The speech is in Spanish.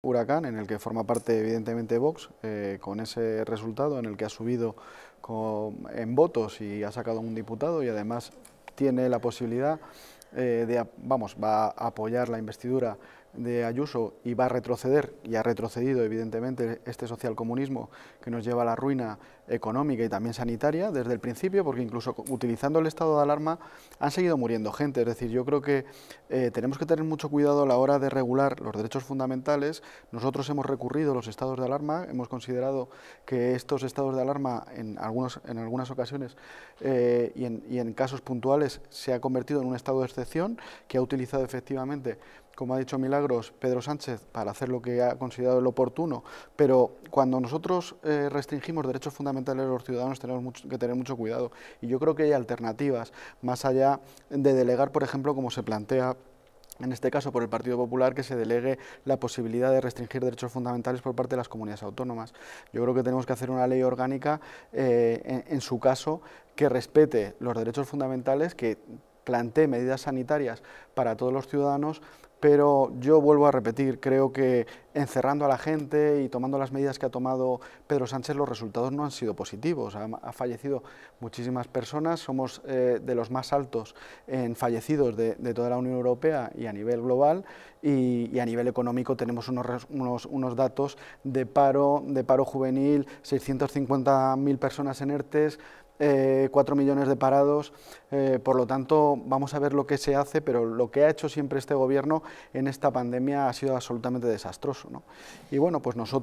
Huracán, en el que forma parte evidentemente Vox, eh, con ese resultado en el que ha subido en votos y ha sacado un diputado y además tiene la posibilidad eh, vamos, va a apoyar la investidura de Ayuso y va a retroceder, y ha retrocedido evidentemente este socialcomunismo que nos lleva a la ruina económica y también sanitaria desde el principio, porque incluso utilizando el estado de alarma han seguido muriendo gente. Es decir, yo creo que eh, tenemos que tener mucho cuidado a la hora de regular los derechos fundamentales. Nosotros hemos recurrido a los estados de alarma, hemos considerado que estos estados de alarma en, algunos, en algunas ocasiones eh, y, en, y en casos puntuales se ha convertido en un estado de que ha utilizado efectivamente como ha dicho Milagros, Pedro Sánchez para hacer lo que ha considerado el oportuno, pero cuando nosotros eh, restringimos derechos fundamentales de los ciudadanos tenemos que tener mucho cuidado y yo creo que hay alternativas más allá de delegar, por ejemplo, como se plantea en este caso por el Partido Popular, que se delegue la posibilidad de restringir derechos fundamentales por parte de las comunidades autónomas. Yo creo que tenemos que hacer una ley orgánica, eh, en su caso, que respete los derechos fundamentales que planteé medidas sanitarias para todos los ciudadanos, pero yo vuelvo a repetir, creo que encerrando a la gente y tomando las medidas que ha tomado Pedro Sánchez, los resultados no han sido positivos. Ha, fallecido muchísimas personas, somos eh, de los más altos en fallecidos de, toda la Unión Europea y a nivel global, y, a nivel económico tenemos unos, unos, datos de paro, de paro juvenil, 650.000 personas en ERTES, eh, 4 millones de parados, eh, por lo tanto vamos a ver lo que se hace, pero lo que ha hecho siempre este gobierno en esta pandemia ha sido absolutamente desastroso. Y bueno, pues nosotros...